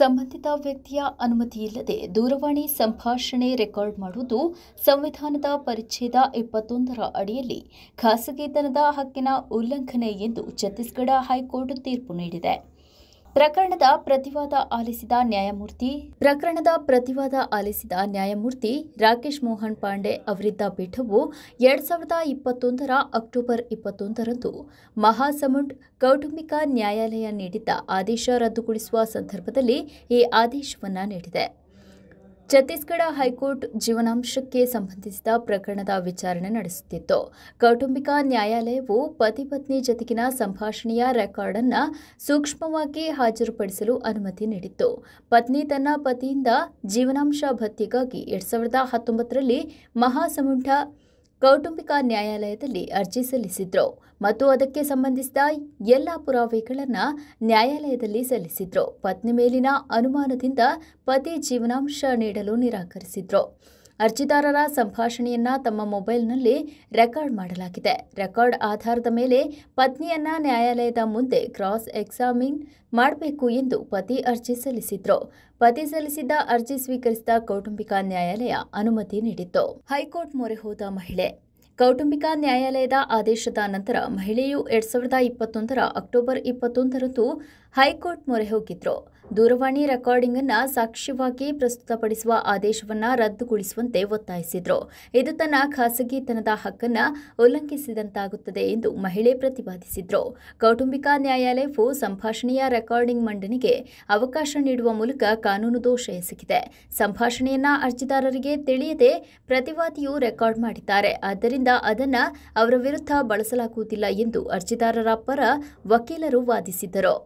ಸಂಬಂಧಿತ ವ್ಯಕ್ತಿಯ ಅನುಮತಿಯಿಲ್ಲದೆ ದೂರವಾಣಿ ಸಂಭಾಷಣೆ ರೆಕಾರ್ಡ್ ಮಾಡುವುದು ಸಂವಿಧಾನದ ಪರಿಚ್ಛೇದ ಇಪ್ಪತ್ತೊಂದರ ಅಡಿಯಲ್ಲಿ ಖಾಸಗಿತನದ ಹಕ್ಕಿನ ಉಲ್ಲಂಘನೆ ಎಂದು ಛತ್ತೀಸ್ಗಢ ಹೈಕೋರ್ಟ್ ತೀರ್ಪು ನೀಡಿದೆ ಪ್ರಕರಣದ ಪ್ರತಿವಾದ ಆಲಿಸಿದ ನ್ಯಾಯಮೂರ್ತಿ ಪ್ರಕರಣದ ಪ್ರತಿವಾದ ಆಲಿಸಿದ ನ್ಯಾಯಮೂರ್ತಿ ರಾಕೇಶ್ ಮೋಹನ್ ಪಾಂಡೆ ಅವರಿದ್ದ ಪೀಠವು ಎರಡ್ ಸಾವಿರದ ಇಪ್ಪತ್ತೊಂದರ ಅಕ್ಟೋಬರ್ ಇಪ್ಪತ್ತೊಂದರಂದು ಮಹಾಸಮುಂಡ್ ಕೌಟುಂಬಿಕ ನ್ಯಾಯಾಲಯ ನೀಡಿದ್ದ ಆದೇಶ ರದ್ದುಗೊಳಿಸುವ ಸಂದರ್ಭದಲ್ಲಿ ಈ ಆದೇಶವನ್ನು ನೀಡಿದೆ ಛತ್ತೀಸ್ಗಢ ಹೈಕೋರ್ಟ್ ಜೀವನಾಂಶಕ್ಕೆ ಸಂಬಂಧಿಸಿದ ಪ್ರಕರಣದ ವಿಚಾರಣೆ ನಡೆಸುತ್ತಿತ್ತು ಕೌಟುಂಬಿಕ ನ್ಯಾಯಾಲಯವು ಪತಿ ಪತ್ನಿ ಜತೆಗಿನ ಸಂಭಾಷಣೆಯ ರೆಕಾರ್ಡ್ ಅನ್ನು ಸೂಕ್ಷ್ಮವಾಗಿ ಹಾಜರುಪಡಿಸಲು ಅನುಮತಿ ನೀಡಿತ್ತು ಪತ್ನಿ ತನ್ನ ಪತಿಯಿಂದ ಜೀವನಾಂಶ ಭತ್ಯೆಗಾಗಿ ಎರಡ್ ಸಾವಿರದ ಹತ್ತೊಂಬತ್ತರಲ್ಲಿ ಮಹಾಸಮುಂಠ ಕೌಟುಂಬಿಕ ನ್ಯಾಯಾಲಯದಲ್ಲಿ ಅರ್ಜಿ ಸಲ್ಲಿಸಿದ್ರು ಮತ್ತು ಅದಕ್ಕೆ ಸಂಬಂಧಿಸಿದ ಎಲ್ಲ ಪುರಾವೆಗಳನ್ನು ನ್ಯಾಯಾಲಯದಲ್ಲಿ ಸಲ್ಲಿಸಿದ್ರು ಪತ್ನಿ ಮೇಲಿನ ಅನುಮಾನದಿಂದ ಪತಿ ಜೀವನಾಂಶ ನೀಡಲು ನಿರಾಕರಿಸಿದ್ರು ಅರ್ಜಿದಾರರ ಸಂಭಾಷಣೆಯನ್ನ ತಮ್ಮ ಮೊಬೈಲ್ನಲ್ಲಿ ರೆಕಾರ್ಡ್ ಮಾಡಲಾಗಿದೆ ರೆಕಾರ್ಡ್ ಆಧಾರದ ಮೇಲೆ ಪತ್ನಿಯನ್ನ ನ್ಯಾಯಾಲಯದ ಮುಂದೆ ಕ್ರಾಸ್ ಎಕ್ಸಾಮಿನ್ ಮಾಡಬೇಕು ಎಂದು ಪತಿ ಅರ್ಜಿ ಸಲ್ಲಿಸಿದ್ರು ಪತಿ ಸಲ್ಲಿಸಿದ್ದ ಅರ್ಜಿ ಸ್ವೀಕರಿಸಿದ ಕೌಟುಂಬಿಕ ನ್ಯಾಯಾಲಯ ಅನುಮತಿ ನೀಡಿತ್ತು ಹೈಕೋರ್ಟ್ ಮೊರೆ ಹೋದ ಮಹಿಳೆ ಕೌಟುಂಬಿಕ ನ್ಯಾಯಾಲಯದ ಆದೇಶದ ನಂತರ ಮಹಿಳೆಯು ಎರಡ್ ಸಾವಿರದ ಇಪ್ಪತ್ತೊಂದರ ಅಕ್ಟೋಬರ್ ಇಪ್ಪತ್ತೊಂದರಂದು ಹೈಕೋರ್ಟ್ ಮೊರೆ ಹೋಗಿದ್ರು ದೂರವಾಣಿ ರೆಕಾರ್ಡಿಂಗ್ ಅನ್ನು ಸಾಕ್ಷ್ಯವಾಗಿ ಪ್ರಸ್ತುತಪಡಿಸುವ ಆದೇಶವನ್ನ ರದ್ದುಗೊಳಿಸುವಂತೆ ಒತ್ತಾಯಿಸಿದ್ರು ಇದು ತನ್ನ ಖಾಸಗಿತನದ ಹಕ್ಕನ್ನ ಉಲ್ಲಂಘಿಸಿದಂತಾಗುತ್ತದೆ ಎಂದು ಮಹಿಳೆ ಪ್ರತಿಪಾದಿಸಿದ್ರು ಕೌಟುಂಬಿಕ ನ್ಯಾಯಾಲಯವು ಸಂಭಾಷಣೆಯ ರೆಕಾರ್ಡಿಂಗ್ ಮಂಡನೆಗೆ ಅವಕಾಶ ನೀಡುವ ಮೂಲಕ ಕಾನೂನು ದೋಷ ಎಸಗಿದೆ ಸಂಭಾಷಣೆಯನ್ನ ಅರ್ಜಿದಾರರಿಗೆ ತಿಳಿಯದೆ ಪ್ರತಿವಾದಿಯು ರೆಕಾರ್ಡ್ ಮಾಡಿದ್ದಾರೆ ಆದ್ದರಿಂದ ಅದನ್ನ ಅವರ ವಿರುದ್ಧ ಬಳಸಲಾಗುವುದಿಲ್ಲ ಎಂದು ಅರ್ಜಿದಾರರ ಪರ ವಕೀಲರು ವಾದಿಸಿದ್ದರು